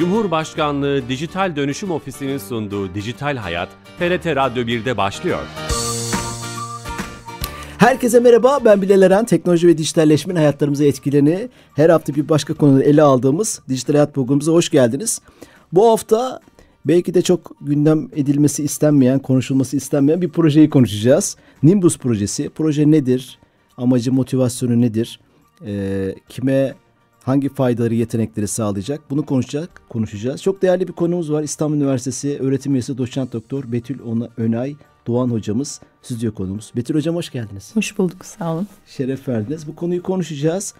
Cumhurbaşkanlığı Dijital Dönüşüm Ofisi'nin sunduğu Dijital Hayat, TRT Radyo 1'de başlıyor. Herkese merhaba, ben Bilal Eren. Teknoloji ve dijitalleşmenin hayatlarımıza etkilerini her hafta bir başka konuda ele aldığımız Dijital Hayat programımıza hoş geldiniz. Bu hafta belki de çok gündem edilmesi istenmeyen, konuşulması istenmeyen bir projeyi konuşacağız. Nimbus projesi. Proje nedir? Amacı, motivasyonu nedir? E, kime hangi faydaları, yetenekleri sağlayacak? Bunu konuşacak, konuşacağız. Çok değerli bir konumuz var. İstanbul Üniversitesi öğretim üyesi doçent doktor Betül Ona Önay Doğan hocamız, stüdyo konuğumuz. Betül hocam hoş geldiniz. Hoş bulduk, sağ olun. Şeref verdiniz. Bu konuyu konuşacağız.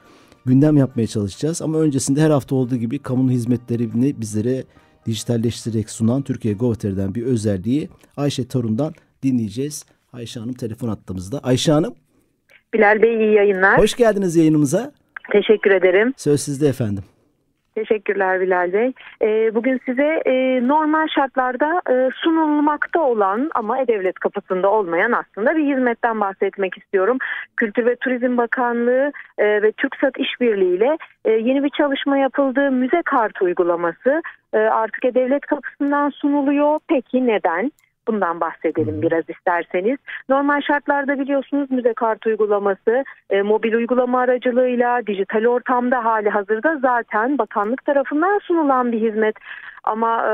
Gündem yapmaya çalışacağız ama öncesinde her hafta olduğu gibi Kamu hizmetlerini bizlere dijitalleştirerek sunan Türkiye Govter'den bir özelliği Ayşe Torun'dan dinleyeceğiz. Ayşe Hanım telefon attığımızda. Ayşe Hanım. Bilal Bey iyi yayınlar. Hoş geldiniz yayınımıza. Teşekkür ederim. Söz sizde efendim. Teşekkürler Bilal Bey. Ee, bugün size e, normal şartlarda e, sunulmakta olan ama devlet kapısında olmayan aslında bir hizmetten bahsetmek istiyorum. Kültür ve Turizm Bakanlığı e, ve TürkSat İşbirliği ile yeni bir çalışma yapıldığı Müze kart uygulaması artık devlet kapısından sunuluyor. Peki neden? Bundan bahsedelim hmm. biraz isterseniz. Normal şartlarda biliyorsunuz müze kart uygulaması e, mobil uygulama aracılığıyla dijital ortamda hali hazırda zaten bakanlık tarafından sunulan bir hizmet. Ama e,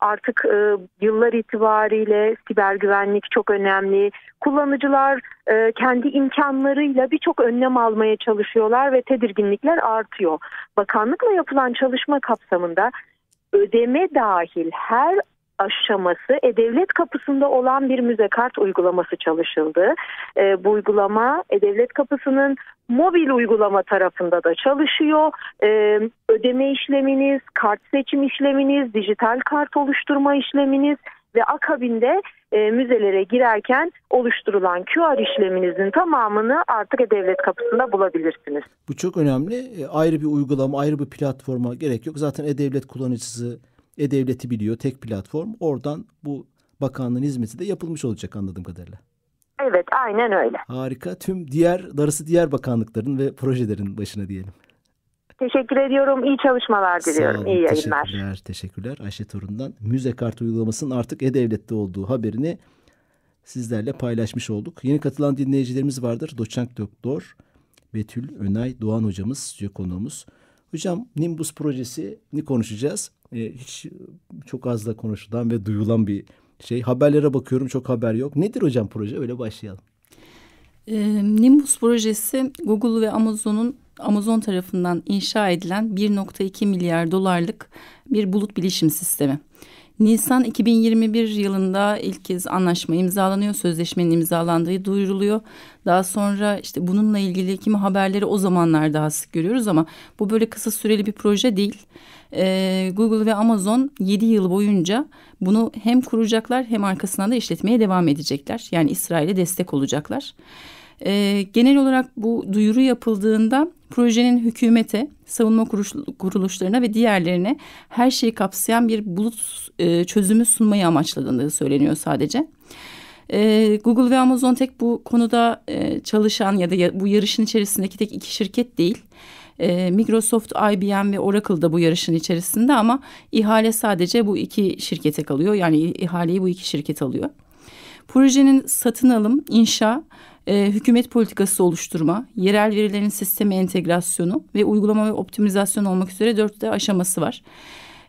artık e, yıllar itibariyle siber güvenlik çok önemli. Kullanıcılar e, kendi imkanlarıyla birçok önlem almaya çalışıyorlar ve tedirginlikler artıyor. Bakanlıkla yapılan çalışma kapsamında ödeme dahil her aşaması E-Devlet kapısında olan bir müze kart uygulaması çalışıldı. E, bu uygulama E-Devlet kapısının mobil uygulama tarafında da çalışıyor. E, ödeme işleminiz, kart seçim işleminiz, dijital kart oluşturma işleminiz ve akabinde e, müzelere girerken oluşturulan QR işleminizin tamamını artık e-devlet kapısında bulabilirsiniz. Bu çok önemli. E, ayrı bir uygulama, ayrı bir platforma gerek yok. Zaten e-devlet kullanıcısı e-Devleti biliyor, tek platform. Oradan bu bakanlığın hizmeti de yapılmış olacak anladığım kadarıyla. Evet, aynen öyle. Harika. Tüm diğer, darısı diğer bakanlıkların ve projelerin başına diyelim. Teşekkür ediyorum. İyi çalışmalar diliyorum. Sağ olun, İyi yayınlar. Teşekkürler. Teşekkürler. Ayşe Torun'dan müze kart uygulamasının artık E-Devlet'te olduğu haberini sizlerle paylaşmış olduk. Yeni katılan dinleyicilerimiz vardır. Doçent Doktor Betül Önay Doğan hocamız, stüdyo konuğumuz. Hocam Nimbus projesini konuşacağız. E, hiç çok az da konuşulan ve duyulan bir şey. Haberlere bakıyorum çok haber yok. Nedir hocam proje? Öyle başlayalım. E, Nimbus projesi Google ve Amazon'un Amazon tarafından inşa edilen 1.2 milyar dolarlık bir bulut bilişim sistemi. Nisan 2021 yılında ilk kez anlaşma imzalanıyor. Sözleşmenin imzalandığı duyuruluyor. Daha sonra işte bununla ilgili kimi haberleri o zamanlar daha sık görüyoruz ama bu böyle kısa süreli bir proje değil. Ee, Google ve Amazon 7 yıl boyunca bunu hem kuracaklar hem arkasından da işletmeye devam edecekler. Yani İsrail'e destek olacaklar. E, genel olarak bu duyuru yapıldığında projenin hükümete, savunma kuruluşlarına ve diğerlerine her şeyi kapsayan bir bulut e, çözümü sunmayı amaçladığını söyleniyor sadece. Ee, Google ve Amazon tek bu konuda e, çalışan ya da bu yarışın içerisindeki tek iki şirket değil. Ee, Microsoft, IBM ve Oracle da bu yarışın içerisinde ama ihale sadece bu iki şirkete kalıyor. Yani ihaleyi bu iki şirket alıyor. Projenin satın alım, inşa e, hükümet politikası oluşturma, yerel verilerin sisteme entegrasyonu ve uygulama ve optimizasyon olmak üzere dörtte aşaması var.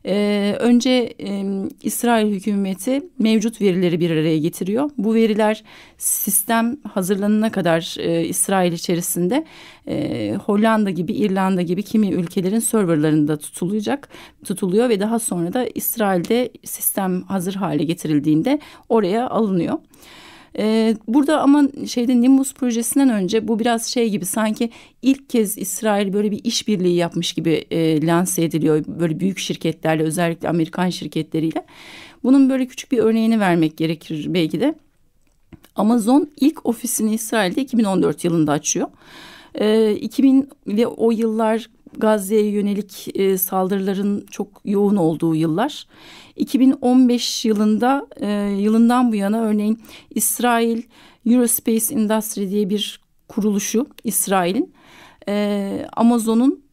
Ee, önce e, İsrail hükümeti mevcut verileri bir araya getiriyor. Bu veriler sistem hazırlanana kadar e, İsrail içerisinde e, Hollanda gibi İrlanda gibi kimi ülkelerin serverlarında tutulacak, tutuluyor ve daha sonra da İsrail'de sistem hazır hale getirildiğinde oraya alınıyor. E, burada ama şeyde Nimbus projesinden önce bu biraz şey gibi sanki ilk kez İsrail böyle bir işbirliği yapmış gibi e, lanse ediliyor. Böyle büyük şirketlerle özellikle Amerikan şirketleriyle. Bunun böyle küçük bir örneğini vermek gerekir belki de. Amazon ilk ofisini İsrail'de 2014 yılında açıyor. 2000 ee, ve o yıllar Gazze'ye yönelik e, saldırıların çok yoğun olduğu yıllar. 2015 yılında e, yılından bu yana örneğin İsrail Eurospace Industry diye bir kuruluşu İsrail'in e, Amazon'un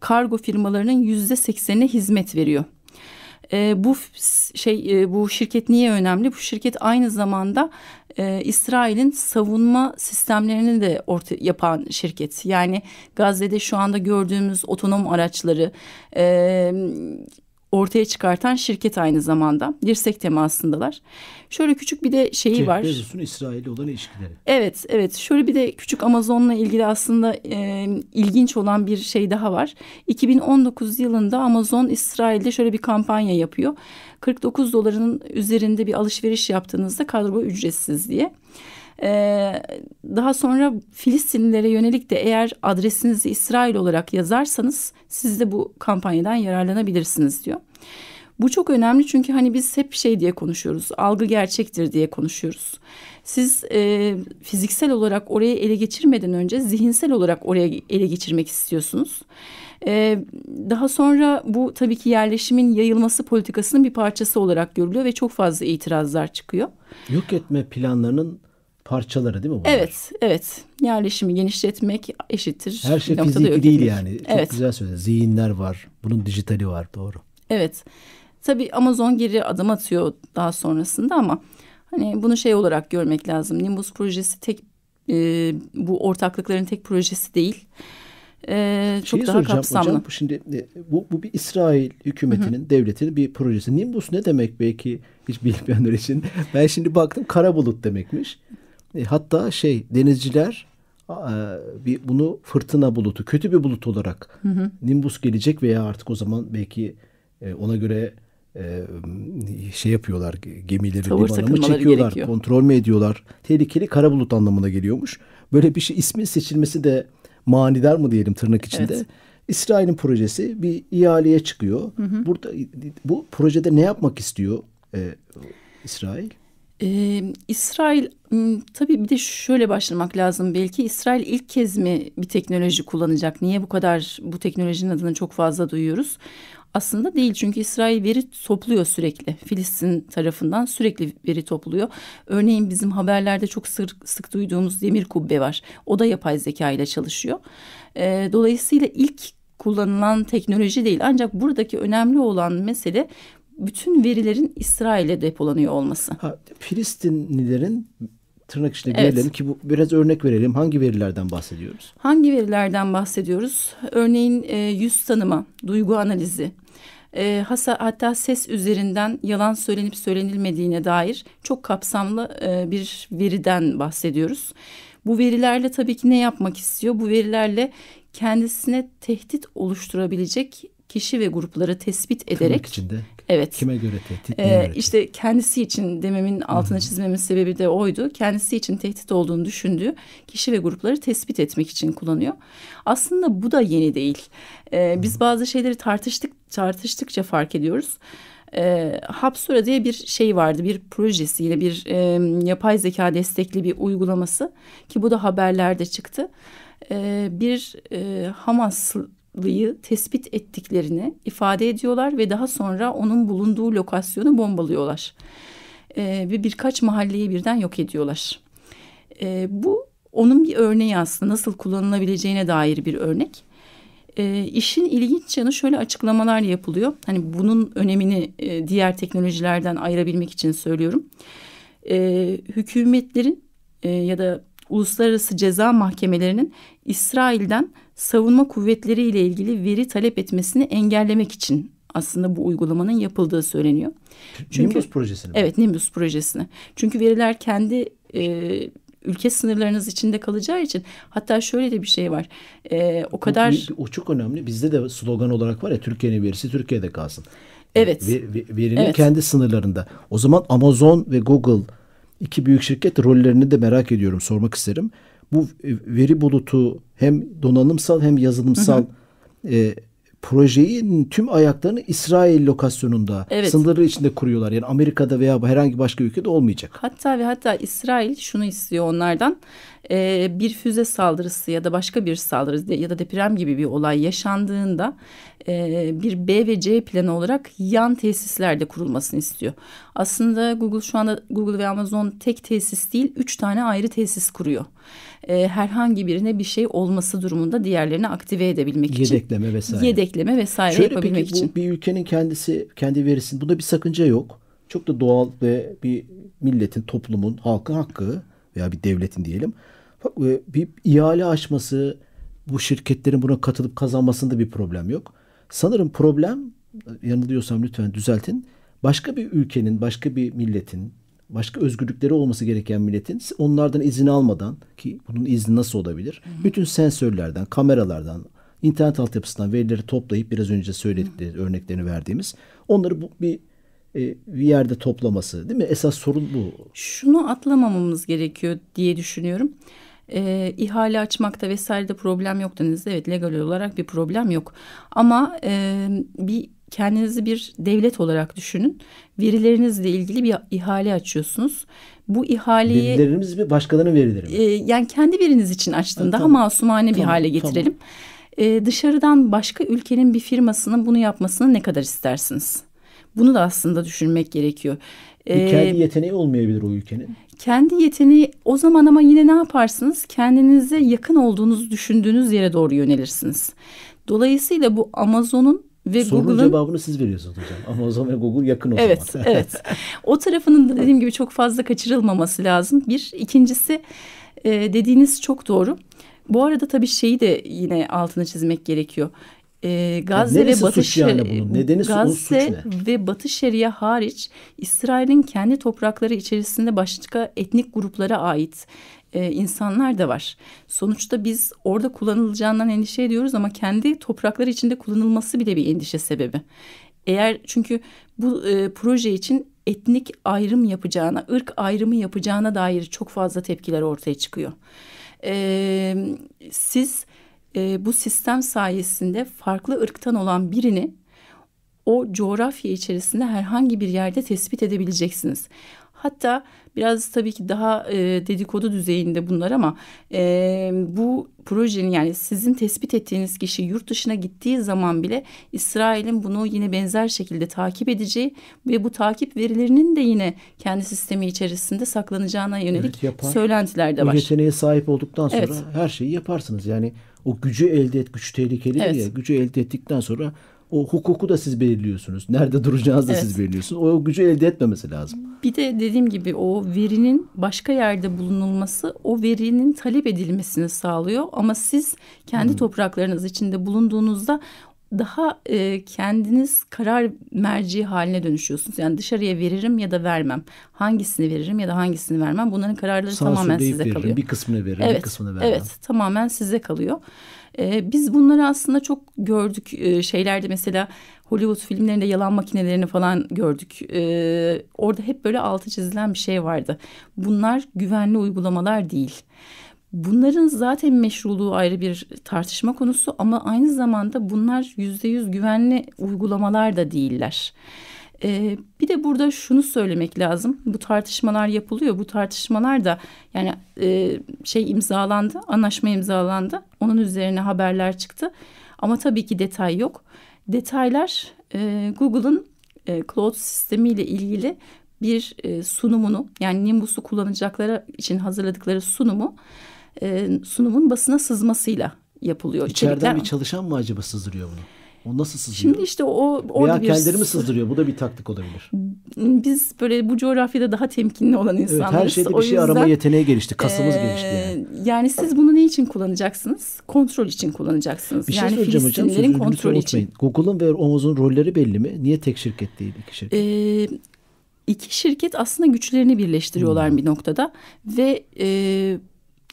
kargo firmalarının yüzde seksenine hizmet veriyor. E, bu şey e, bu şirket niye önemli? Bu şirket aynı zamanda e, İsrail'in savunma sistemlerini de orta, yapan şirket. Yani Gazze'de şu anda gördüğümüz otonom araçları, e, ortaya çıkartan şirket aynı zamanda. Dirsek temasındalar. Şöyle küçük bir de şeyi Jeff var. Bezos'un İsrail'le olan ilişkileri. Evet, evet. Şöyle bir de küçük Amazon'la ilgili aslında e, ilginç olan bir şey daha var. 2019 yılında Amazon İsrail'de şöyle bir kampanya yapıyor. 49 doların üzerinde bir alışveriş yaptığınızda kargo ücretsiz diye. Ee, daha sonra Filistinlilere yönelik de eğer adresinizi İsrail olarak yazarsanız siz de bu kampanyadan yararlanabilirsiniz diyor. Bu çok önemli çünkü hani biz hep şey diye konuşuyoruz. Algı gerçektir diye konuşuyoruz. Siz e, fiziksel olarak orayı ele geçirmeden önce zihinsel olarak oraya ele geçirmek istiyorsunuz. E, daha sonra bu tabii ki yerleşimin yayılması politikasının bir parçası olarak görülüyor ve çok fazla itirazlar çıkıyor. Yok etme planlarının parçaları değil mi bunlar? Evet, evet. Yerleşimi genişletmek eşittir. Her şey fiziki değil yani. Çok güzel söyledin. Zihinler var. Bunun dijitali var. Doğru. Evet. Tabii Amazon geri adım atıyor daha sonrasında ama hani bunu şey olarak görmek lazım. Nimbus projesi tek e, bu ortaklıkların tek projesi değil. E, çok daha kapsamlı. Hocam, bu şimdi e, bu, bu bir İsrail hükümetinin, hı devletinin bir projesi. Nimbus ne demek belki hiç bilmeyenler için? Ben şimdi baktım kara bulut demekmiş. E, hatta şey denizciler e, bir bunu fırtına bulutu, kötü bir bulut olarak hı hı. nimbus gelecek veya artık o zaman belki e, ona göre e, şey yapıyorlar gemileri Tavır çekiyorlar, gerekiyor. kontrol mü ediyorlar? Tehlikeli kara bulut anlamına geliyormuş. Böyle bir şey ismin seçilmesi de manidar mı diyelim tırnak içinde. Evet. İsrail'in projesi bir ihaleye çıkıyor. Hı hı. Burada bu projede ne yapmak istiyor e, İsrail? Ee, İsrail tabii bir de şöyle başlamak lazım belki İsrail ilk kez mi bir teknoloji kullanacak? Niye bu kadar bu teknolojinin adını çok fazla duyuyoruz? Aslında değil çünkü İsrail veri topluyor sürekli. Filistin tarafından sürekli veri topluyor. Örneğin bizim haberlerde çok sık, sık duyduğumuz demir kubbe var. O da yapay zeka ile çalışıyor. Ee, dolayısıyla ilk kullanılan teknoloji değil. Ancak buradaki önemli olan mesele bütün verilerin İsrail'e depolanıyor olması. Ha, Filistinlilerin tırnak içinde evet. verilerin ki bu biraz örnek verelim. Hangi verilerden bahsediyoruz? Hangi verilerden bahsediyoruz? Örneğin e, yüz tanıma, duygu analizi, e, hasa, hatta ses üzerinden yalan söylenip söylenilmediğine dair çok kapsamlı e, bir veriden bahsediyoruz. Bu verilerle tabii ki ne yapmak istiyor? Bu verilerle kendisine tehdit oluşturabilecek kişi ve grupları tespit ederek tırnak içinde, Evet. Kime göre tehdit? Ee, göre kendisi için dememin altına çizmemin sebebi de oydu. Kendisi için tehdit olduğunu düşündüğü kişi ve grupları tespit etmek için kullanıyor. Aslında bu da yeni değil. Ee, biz bazı şeyleri tartıştık tartıştıkça fark ediyoruz e, ee, Hapsura diye bir şey vardı bir projesiyle bir e, yapay zeka destekli bir uygulaması ki bu da haberlerde çıktı. E, bir e, Hamas Lı'yı tespit ettiklerini ifade ediyorlar ve daha sonra onun bulunduğu lokasyonu bombalıyorlar. Ee, ve birkaç mahalleyi birden yok ediyorlar. Ee, bu onun bir örneği aslında nasıl kullanılabileceğine dair bir örnek. E, işin ilginç yanı şöyle açıklamalar yapılıyor. Hani bunun önemini e, diğer teknolojilerden ayırabilmek için söylüyorum. E, hükümetlerin e, ya da uluslararası ceza mahkemelerinin İsrail'den savunma kuvvetleri ile ilgili veri talep etmesini engellemek için aslında bu uygulamanın yapıldığı söyleniyor. Çünkü, Nimbus projesini. Evet Nimbus projesini. Çünkü veriler kendi e, ülke sınırlarınız içinde kalacağı için hatta şöyle de bir şey var. E, o kadar. O, o çok önemli. Bizde de slogan olarak var ya Türkiye'nin verisi Türkiye'de kalsın. Evet. Ver, verinin evet. kendi sınırlarında. O zaman Amazon ve Google iki büyük şirket rollerini de merak ediyorum sormak isterim bu veri bulutu hem donanımsal hem yazılımsal hı hı. E, projenin tüm ayaklarını İsrail lokasyonunda evet. sınırları içinde kuruyorlar. Yani Amerika'da veya herhangi başka ülkede olmayacak. Hatta ve hatta İsrail şunu istiyor onlardan e, bir füze saldırısı ya da başka bir saldırı ya da deprem gibi bir olay yaşandığında e, bir B ve C planı olarak yan tesislerde kurulmasını istiyor. Aslında Google şu anda Google ve Amazon tek tesis değil üç tane ayrı tesis kuruyor. E, herhangi birine bir şey olması durumunda diğerlerini aktive edebilmek yedekleme için. Yedekleme vesaire. Yedekleme vesaire Şöyle yapabilmek peki, için. Bu, bir ülkenin kendisi kendi verisinin bunda bir sakınca yok. Çok da doğal ve bir milletin, toplumun, halkın hakkı veya bir devletin diyelim. E, bir ihale açması, bu şirketlerin buna katılıp kazanmasında bir problem yok. Sanırım problem yanılıyorsam lütfen düzeltin başka bir ülkenin, başka bir milletin, başka özgürlükleri olması gereken milletin onlardan izin almadan ki bunun izni nasıl olabilir? Hı hı. Bütün sensörlerden, kameralardan, internet altyapısından verileri toplayıp biraz önce söyledikleri hı. örneklerini verdiğimiz onları bu bir e, bir yerde toplaması değil mi? Esas sorun bu. Şunu atlamamamız gerekiyor diye düşünüyorum. E, ihale açmakta vesairede problem yok denizde. Evet legal olarak bir problem yok. Ama e, bir kendinizi bir devlet olarak düşünün. Verilerinizle ilgili bir ihale açıyorsunuz. Bu ihaleyi... Verilerimiz mi başkalarının verileri mi? E, yani kendi veriniz için açtın. Ha, daha tamam. masumane tamam, bir hale getirelim. Tamam. E, ee, dışarıdan başka ülkenin bir firmasının bunu yapmasını ne kadar istersiniz? Bunu da aslında düşünmek gerekiyor. E, ee, kendi yeteneği olmayabilir o ülkenin. Kendi yeteneği o zaman ama yine ne yaparsınız? Kendinize yakın olduğunuzu düşündüğünüz yere doğru yönelirsiniz. Dolayısıyla bu Amazon'un ve Sorunun Google'ın... cevabını siz veriyorsunuz hocam. Ama o zaman Google yakın o evet, zaman. Evet, evet. O tarafının da dediğim gibi çok fazla kaçırılmaması lazım. Bir, ikincisi e, dediğiniz çok doğru. Bu arada tabii şeyi de yine altına çizmek gerekiyor. E, Gazze ve Batı yani Nedeni Gazze ve Batı Şeria hariç İsrail'in kendi toprakları içerisinde başka etnik gruplara ait e, insanlar da var. Sonuçta biz orada kullanılacağından endişe ediyoruz ama kendi toprakları içinde kullanılması bile bir endişe sebebi. Eğer çünkü bu e, proje için etnik ayrım yapacağına, ırk ayrımı yapacağına dair çok fazla tepkiler ortaya çıkıyor. E, siz e, bu sistem sayesinde farklı ırktan olan birini o coğrafya içerisinde herhangi bir yerde tespit edebileceksiniz. Hatta biraz tabii ki daha e, dedikodu düzeyinde bunlar ama e, bu projenin yani sizin tespit ettiğiniz kişi yurt dışına gittiği zaman bile İsrail'in bunu yine benzer şekilde takip edeceği ve bu takip verilerinin de yine kendi sistemi içerisinde saklanacağına yönelik evet, söylentiler de var. Bu yeteneğe sahip olduktan sonra evet. her şeyi yaparsınız. Yani o gücü elde et, güç tehlikeli evet. ya gücü elde ettikten sonra o hukuku da siz belirliyorsunuz. Nerede duracağınızı da evet. siz belirliyorsunuz. O, gücü elde etmemesi lazım. Bir de dediğim gibi o verinin başka yerde bulunulması o verinin talep edilmesini sağlıyor. Ama siz kendi hmm. topraklarınız içinde bulunduğunuzda daha e, kendiniz karar merci haline dönüşüyorsunuz. Yani dışarıya veririm ya da vermem. Hangisini veririm ya da hangisini vermem. Bunların kararları Sansür tamamen size veririm, kalıyor. Bir kısmını veririm, evet, bir kısmını vermem. Evet, tamamen size kalıyor. Ee, biz bunları aslında çok gördük e, şeylerde mesela Hollywood filmlerinde yalan makinelerini falan gördük. Ee, orada hep böyle altı çizilen bir şey vardı. Bunlar güvenli uygulamalar değil. Bunların zaten meşruluğu ayrı bir tartışma konusu ama aynı zamanda bunlar yüzde yüz güvenli uygulamalar da değiller. E, bir de burada şunu söylemek lazım. Bu tartışmalar yapılıyor. Bu tartışmalar da yani e, şey imzalandı, anlaşma imzalandı. Onun üzerine haberler çıktı. Ama tabii ki detay yok. Detaylar e, Google'ın e, cloud sistemiyle ilgili bir e, sunumunu yani Nimbus'u kullanacaklara için hazırladıkları sunumu e, sunumun basına sızmasıyla yapılıyor. İçeriden bir çalışan mı acaba sızdırıyor bunu? O nasıl sızıyor? Şimdi işte o orada Veya bir kendileri mi sızdırıyor? Bu da bir taktik olabilir. Biz böyle bu coğrafyada daha temkinli olan insanlarız. Evet, her şeyde bir şey o şey yüzden, arama yeteneği gelişti. Kasımız ee, gelişti yani. Yani siz bunu ne için kullanacaksınız? Kontrol için kullanacaksınız. Bir şey yani söyleyeceğim hocam. Sözünü kontrol için. Google'ın ve omuzun rolleri belli mi? Niye tek şirket değil iki şirket? Ee, iki şirket aslında güçlerini birleştiriyorlar hmm. bir noktada ve e,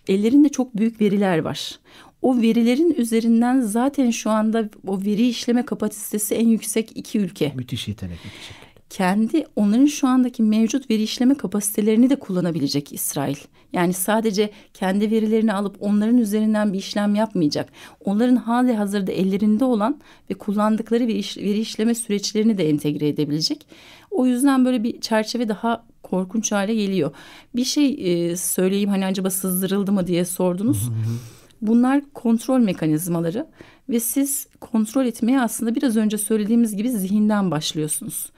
ellerinde çok büyük veriler var o verilerin üzerinden zaten şu anda o veri işleme kapasitesi en yüksek iki ülke. Müthiş yetenek, müthiş yetenek kendi onların şu andaki mevcut veri işleme kapasitelerini de kullanabilecek İsrail. Yani sadece kendi verilerini alıp onların üzerinden bir işlem yapmayacak. Onların hali hazırda ellerinde olan ve kullandıkları veri, iş, veri işleme süreçlerini de entegre edebilecek. O yüzden böyle bir çerçeve daha korkunç hale geliyor. Bir şey e, söyleyeyim hani acaba sızdırıldı mı diye sordunuz. Hı hı. Bunlar kontrol mekanizmaları ve siz kontrol etmeye aslında biraz önce söylediğimiz gibi zihinden başlıyorsunuz.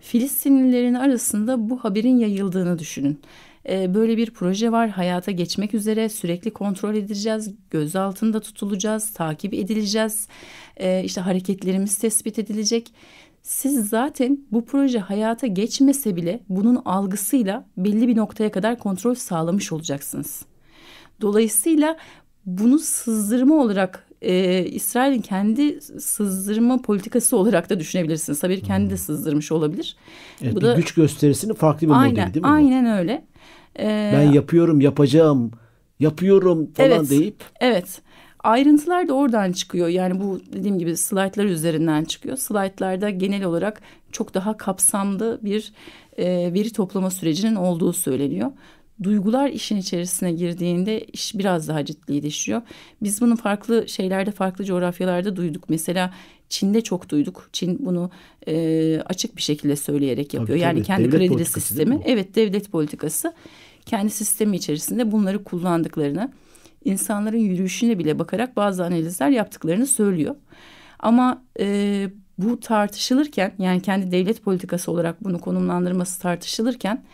Filistinlilerin arasında bu haberin yayıldığını düşünün. Ee, böyle bir proje var hayata geçmek üzere sürekli kontrol edileceğiz, göz altında tutulacağız, takip edileceğiz, ee, işte hareketlerimiz tespit edilecek. Siz zaten bu proje hayata geçmese bile bunun algısıyla belli bir noktaya kadar kontrol sağlamış olacaksınız. Dolayısıyla bunu sızdırma olarak e, İsrail'in kendi sızdırma politikası olarak da düşünebilirsiniz. Tabii kendi de hmm. sızdırmış olabilir. Evet, Bu da güç gösterisini farklı bir aynen, modeli değil mi? Aynen bu? öyle. Ee, ben yapıyorum, yapacağım, yapıyorum falan evet, deyip. Evet. Ayrıntılar da oradan çıkıyor. Yani bu dediğim gibi slaytlar üzerinden çıkıyor. Slaytlarda genel olarak çok daha kapsamlı bir e, veri toplama sürecinin olduğu söyleniyor duygular işin içerisine girdiğinde iş biraz daha ciddileşiyor. Biz bunu farklı şeylerde, farklı coğrafyalarda duyduk. Mesela Çin'de çok duyduk. Çin bunu e, açık bir şekilde söyleyerek yapıyor. Tabii, yani kendi devlet kredili sistemi, evet devlet politikası kendi sistemi içerisinde bunları kullandıklarını, insanların yürüyüşüne bile bakarak bazı analizler yaptıklarını söylüyor. Ama e, bu tartışılırken yani kendi devlet politikası olarak bunu konumlandırması tartışılırken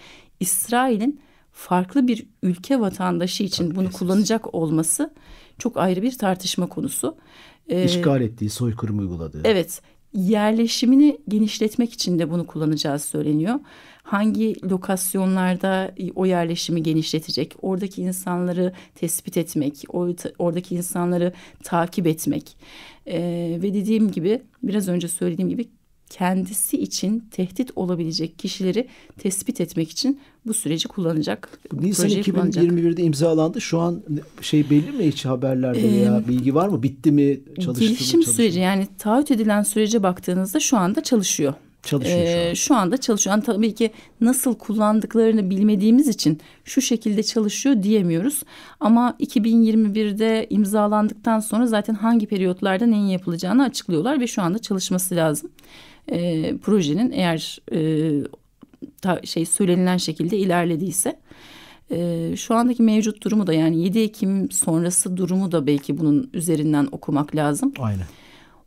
İsrail'in farklı bir ülke vatandaşı için Tabii bunu kesin. kullanacak olması çok ayrı bir tartışma konusu. Ee, İşgal ettiği, soykırım uyguladığı. Evet, yerleşimini genişletmek için de bunu kullanacağız söyleniyor. Hangi lokasyonlarda o yerleşimi genişletecek, oradaki insanları tespit etmek, oradaki insanları takip etmek ee, ve dediğim gibi biraz önce söylediğim gibi kendisi için tehdit olabilecek kişileri tespit etmek için bu süreci kullanacak. Nisan 2021'de kullanacak. imzalandı. Şu an şey belli mi hiç haberlerde ee, ya bilgi var mı? Bitti mi? Çalıştı gelişim mı? Çalıştı süreci yani taahhüt edilen sürece baktığınızda şu anda çalışıyor. Çalışıyor ee, şu, an. şu anda çalışıyor. Yani tabii ki nasıl kullandıklarını bilmediğimiz için şu şekilde çalışıyor diyemiyoruz. Ama 2021'de imzalandıktan sonra zaten hangi periyotlarda neyin yapılacağını açıklıyorlar ve şu anda çalışması lazım e, projenin eğer e, ta, şey söylenilen şekilde ilerlediyse e, şu andaki mevcut durumu da yani 7 Ekim sonrası durumu da belki bunun üzerinden okumak lazım. Aynen.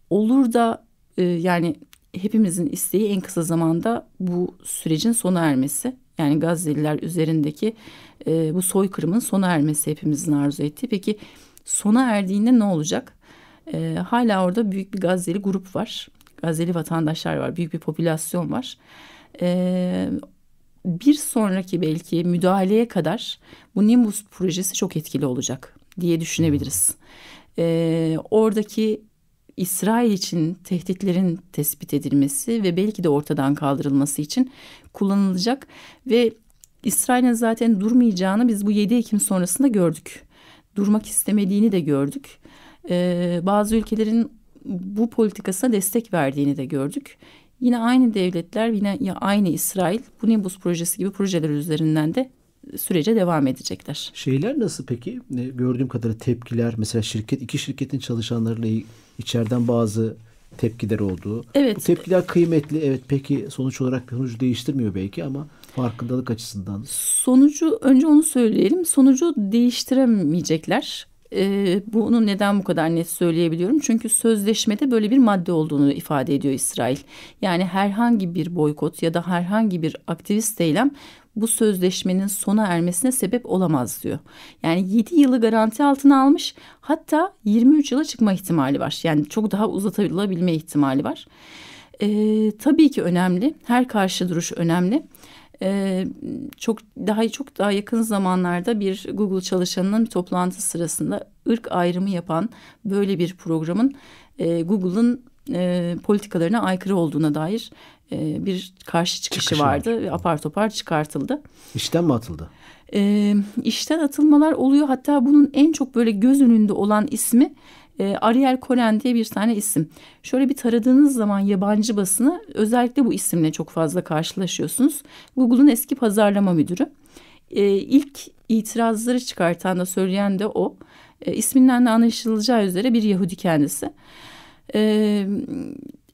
Olur da e, yani hepimizin isteği en kısa zamanda bu sürecin sona ermesi. Yani Gazze'liler üzerindeki e, bu soykırımın sona ermesi hepimizin arzu ettiği. Peki sona erdiğinde ne olacak? E, hala orada büyük bir Gazze'li grup var. Gazeli vatandaşlar var. Büyük bir popülasyon var. E, bir sonraki belki müdahaleye kadar bu Nimbus projesi çok etkili olacak diye düşünebiliriz. E, oradaki İsrail için tehditlerin tespit edilmesi ve belki de ortadan kaldırılması için kullanılacak ve İsrail'in zaten durmayacağını biz bu 7 Ekim sonrasında gördük. Durmak istemediğini de gördük. Ee, bazı ülkelerin bu politikasına destek verdiğini de gördük. Yine aynı devletler yine ya aynı İsrail bu Nimbus projesi gibi projeler üzerinden de e, sürece devam edecekler. Şeyler nasıl peki? Gördüğüm kadarıyla tepkiler mesela şirket iki şirketin çalışanlarıyla içeriden bazı tepkiler olduğu Evet. Bu tepkiler kıymetli. Evet peki sonuç olarak bir sonucu değiştirmiyor belki ama farkındalık açısından. Sonucu önce onu söyleyelim. Sonucu değiştiremeyecekler. E, bunu neden bu kadar net söyleyebiliyorum? Çünkü sözleşmede böyle bir madde olduğunu ifade ediyor İsrail. Yani herhangi bir boykot ya da herhangi bir aktivist eylem bu sözleşmenin sona ermesine sebep olamaz diyor. Yani 7 yılı garanti altına almış hatta 23 yıla çıkma ihtimali var. Yani çok daha uzatılabilme ihtimali var. ee, tabii ki önemli. Her karşı duruş önemli e, çok daha çok daha yakın zamanlarda bir Google çalışanının bir toplantı sırasında ırk ayrımı yapan böyle bir programın e, Google'ın e, politikalarına aykırı olduğuna dair e, bir karşı çıkışı, çıkışı vardı var. ve apar topar çıkartıldı. İşten mi atıldı? E, işten atılmalar oluyor hatta bunun en çok böyle göz önünde olan ismi e, Ariel Colen diye bir tane isim. Şöyle bir taradığınız zaman yabancı basını özellikle bu isimle çok fazla karşılaşıyorsunuz. Google'un eski pazarlama müdürü. E, ilk itirazları çıkartan da söyleyen de o. E, isminden de anlaşılacağı üzere bir Yahudi kendisi. E,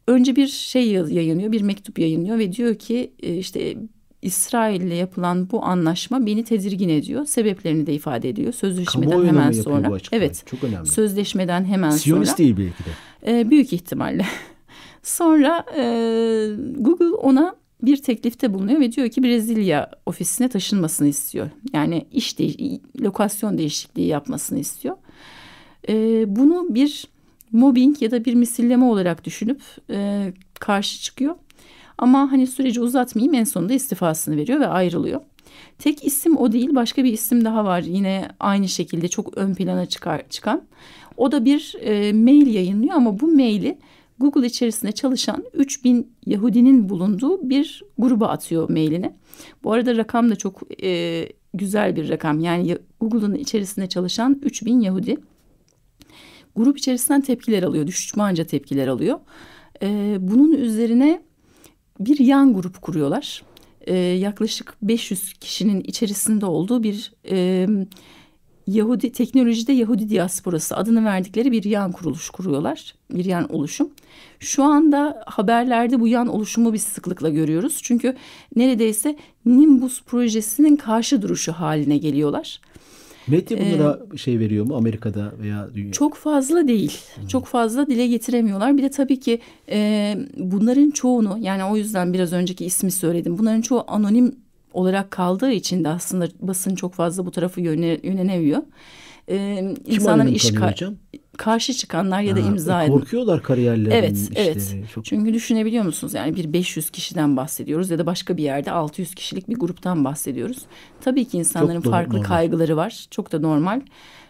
önce bir şey yayınlıyor, bir mektup yayınlıyor ve diyor ki e, işte İsrail ile yapılan bu anlaşma beni tedirgin ediyor. Sebeplerini de ifade ediyor. Sözleşmeden Kamuoyuna hemen sonra. Bu evet. Çok önemli. Sözleşmeden hemen Siyonist sonra. Siyonist değil belki de. E, büyük ihtimalle. sonra e, Google ona bir teklifte bulunuyor ve diyor ki Brezilya ofisine taşınmasını istiyor. Yani iş değiş lokasyon değişikliği yapmasını istiyor. E, bunu bir mobbing ya da bir misilleme olarak düşünüp e, karşı çıkıyor. Ama hani süreci uzatmayayım en sonunda istifasını veriyor ve ayrılıyor. Tek isim o değil başka bir isim daha var yine aynı şekilde çok ön plana çıkar, çıkan. O da bir e, mail yayınlıyor ama bu maili Google içerisinde çalışan 3000 Yahudinin bulunduğu bir gruba atıyor mailini. Bu arada rakam da çok e, güzel bir rakam. Yani Google'ın içerisinde çalışan 3000 Yahudi. Grup içerisinden tepkiler alıyor, düşmanca tepkiler alıyor. E, bunun üzerine bir yan grup kuruyorlar. E, yaklaşık 500 kişinin içerisinde olduğu bir e, Yahudi teknolojide Yahudi diasporası adını verdikleri bir yan kuruluş kuruyorlar. Bir yan oluşum. Şu anda haberlerde bu yan oluşumu biz sıklıkla görüyoruz. Çünkü neredeyse Nimbus projesinin karşı duruşu haline geliyorlar. Medya bunlara ee, şey veriyor mu Amerika'da veya dünya? Çok fazla değil. Hı. Çok fazla dile getiremiyorlar. Bir de tabii ki e, bunların çoğunu yani o yüzden biraz önceki ismi söyledim. Bunların çoğu anonim olarak kaldığı için de aslında basın çok fazla bu tarafı yöne, yönelemiyor. E, ee, Kim insanların iş hocam? karşı çıkanlar ya da ha, imza e, eden. Korkuyorlar kariyerlerinin Evet, işte. evet. Çok... Çünkü düşünebiliyor musunuz? Yani bir 500 kişiden bahsediyoruz ya da başka bir yerde 600 kişilik bir gruptan bahsediyoruz. Tabii ki insanların Çok farklı normal. kaygıları var. Çok da normal.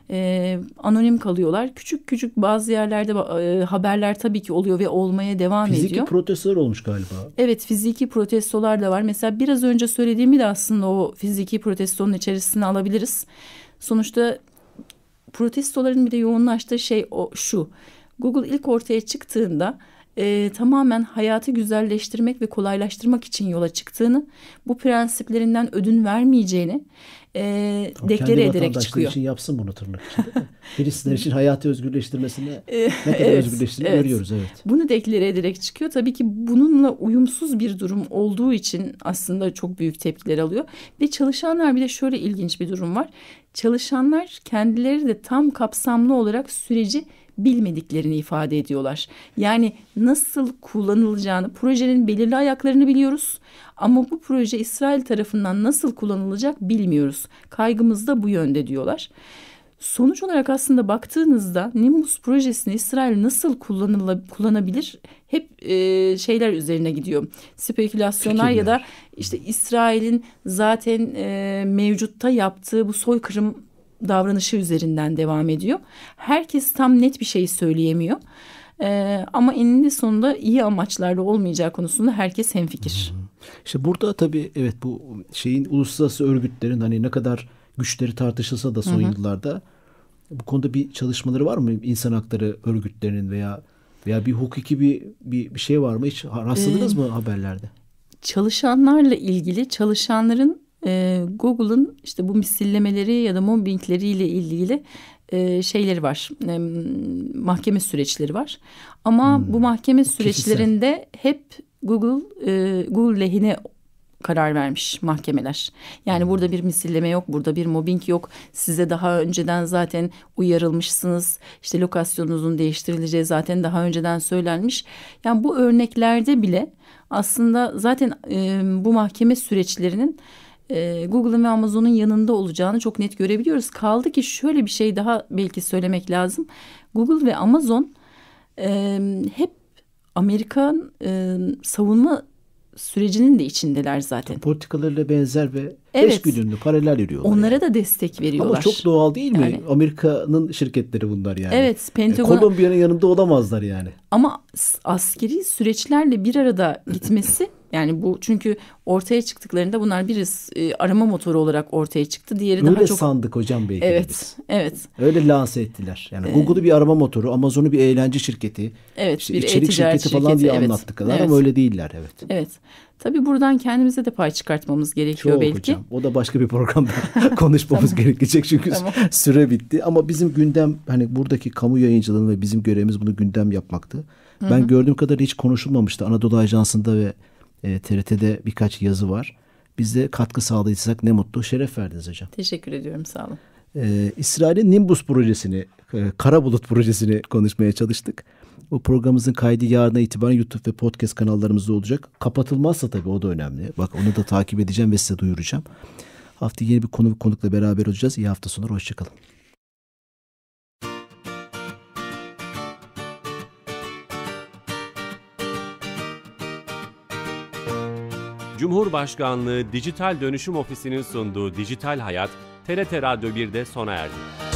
Ee, anonim kalıyorlar. Küçük küçük bazı yerlerde e, haberler tabii ki oluyor ve olmaya devam fiziki ediyor. Fiziki protestolar olmuş galiba. Evet, fiziki protestolar da var. Mesela biraz önce söylediğimi de aslında o fiziki protestonun içerisine alabiliriz. Sonuçta protestoların bir de yoğunlaştığı şey o şu. Google ilk ortaya çıktığında e, tamamen hayatı güzelleştirmek ve kolaylaştırmak için yola çıktığını, bu prensiplerinden ödün vermeyeceğini e, ee, Tabii deklare ederek çıkıyor. için yapsın bunu tırnak içinde. Filistinler için hayatı özgürleştirmesini ee, ne kadar evet, özgürleştiğini evet. görüyoruz. Evet. Bunu deklare ederek çıkıyor. Tabii ki bununla uyumsuz bir durum olduğu için aslında çok büyük tepkiler alıyor. Ve çalışanlar bir de şöyle ilginç bir durum var. Çalışanlar kendileri de tam kapsamlı olarak süreci bilmediklerini ifade ediyorlar. Yani nasıl kullanılacağını, projenin belirli ayaklarını biliyoruz ama bu proje İsrail tarafından nasıl kullanılacak bilmiyoruz. Kaygımız da bu yönde diyorlar. Sonuç olarak aslında baktığınızda Nimbus projesini İsrail nasıl kullanabilir hep e, şeyler üzerine gidiyor. Spekülasyonlar Fikirler. ya da işte İsrail'in zaten e, mevcutta yaptığı bu soykırım davranışı üzerinden devam ediyor. Herkes tam net bir şey söyleyemiyor. Ee, ama eninde sonunda iyi amaçlarla olmayacağı konusunda herkes hemfikir. İşte burada tabii evet bu şeyin uluslararası örgütlerin hani ne kadar güçleri tartışılsa da son hı hı. yıllarda bu konuda bir çalışmaları var mı insan hakları örgütlerinin veya veya bir hukuki bir bir, bir şey var mı hiç rastladınız ee, mı haberlerde? Çalışanlarla ilgili çalışanların e, Google'ın işte bu misillemeleri ya da mobbingleri ile ilgili e, şeyleri var. E, mahkeme süreçleri var. Ama hmm. bu mahkeme süreçlerinde hep Google e, Google lehine karar vermiş mahkemeler. Yani burada bir misilleme yok, burada bir mobbing yok. Size daha önceden zaten uyarılmışsınız. İşte lokasyonunuzun değiştirileceği zaten daha önceden söylenmiş. Yani bu örneklerde bile aslında zaten e, bu mahkeme süreçlerinin e, Google'ın ve Amazon'un yanında olacağını çok net görebiliyoruz. Kaldı ki şöyle bir şey daha belki söylemek lazım. Google ve Amazon e, hep Amerikan e, savunma sürecinin de içindeler zaten. Politikalarıyla benzer ve evet. eşgüdümlü paralel yürüyorlar. Onlara yani. da destek veriyorlar. Ama çok doğal değil mi? Yani, Amerika'nın şirketleri bunlar yani. Evet. E, Pentagon... E, Kolombiya'nın yanında olamazlar yani. Ama askeri süreçlerle bir arada gitmesi Yani bu çünkü ortaya çıktıklarında bunlar biri e, arama motoru olarak ortaya çıktı. Diğeri Öyle daha çok... sandık hocam belki. Evet. Evet. Öyle lanse ettiler. Yani ee, Google'u bir arama motoru, Amazon'u bir eğlence şirketi. Evet. Işte bir içerik şirketi, şirketi falan diye evet, anlattıklar evet. ama öyle değiller. Evet. Evet. Tabii buradan kendimize de pay çıkartmamız gerekiyor Çok belki. Hocam. O da başka bir programda konuşmamız tamam. gerekecek çünkü tamam. süre bitti. Ama bizim gündem hani buradaki kamu yayıncılığının ve bizim görevimiz bunu gündem yapmaktı. Hı-hı. Ben gördüğüm kadar hiç konuşulmamıştı Anadolu Ajansı'nda ve e, TRT'de birkaç yazı var. Biz de katkı sağladıysak ne mutlu. Şeref verdiniz hocam. Teşekkür ediyorum. Sağ olun. Ee, İsrail'in Nimbus projesini, e, Kara Bulut projesini konuşmaya çalıştık. O programımızın kaydı yarına itibaren YouTube ve podcast kanallarımızda olacak. Kapatılmazsa tabii o da önemli. Bak onu da takip edeceğim ve size duyuracağım. Hafta yeni bir konu konukla beraber olacağız. İyi hafta sonu Hoşçakalın. Cumhurbaşkanlığı Dijital Dönüşüm Ofisi'nin sunduğu Dijital Hayat, TRT Radyo 1'de sona erdi.